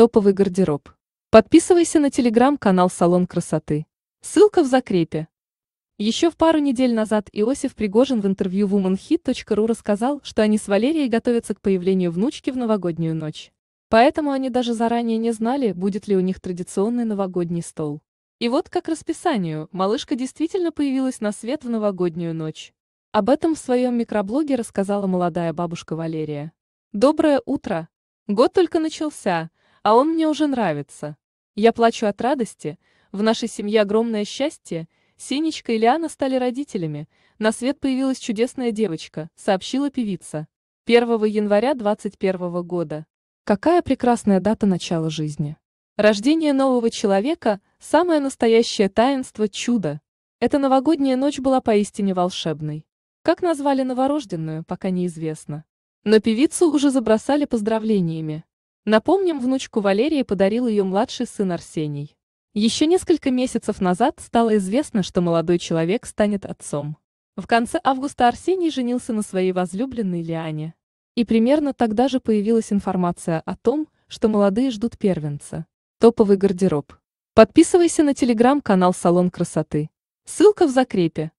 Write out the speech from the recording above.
Топовый гардероб. Подписывайся на телеграм-канал «Салон красоты». Ссылка в закрепе. Еще в пару недель назад Иосиф Пригожин в интервью womanhit.ru рассказал, что они с Валерией готовятся к появлению внучки в новогоднюю ночь. Поэтому они даже заранее не знали, будет ли у них традиционный новогодний стол. И вот как расписанию, малышка действительно появилась на свет в новогоднюю ночь. Об этом в своем микроблоге рассказала молодая бабушка Валерия. Доброе утро! Год только начался, а он мне уже нравится. Я плачу от радости, в нашей семье огромное счастье, Синечка и Лиана стали родителями, на свет появилась чудесная девочка, сообщила певица. 1 января 2021 года. Какая прекрасная дата начала жизни. Рождение нового человека – самое настоящее таинство чудо. Эта новогодняя ночь была поистине волшебной. Как назвали новорожденную, пока неизвестно. Но певицу уже забросали поздравлениями. Напомним, внучку Валерии подарил ее младший сын Арсений. Еще несколько месяцев назад стало известно, что молодой человек станет отцом. В конце августа Арсений женился на своей возлюбленной Лиане. И примерно тогда же появилась информация о том, что молодые ждут первенца. Топовый гардероб. Подписывайся на телеграм-канал «Салон красоты». Ссылка в закрепе.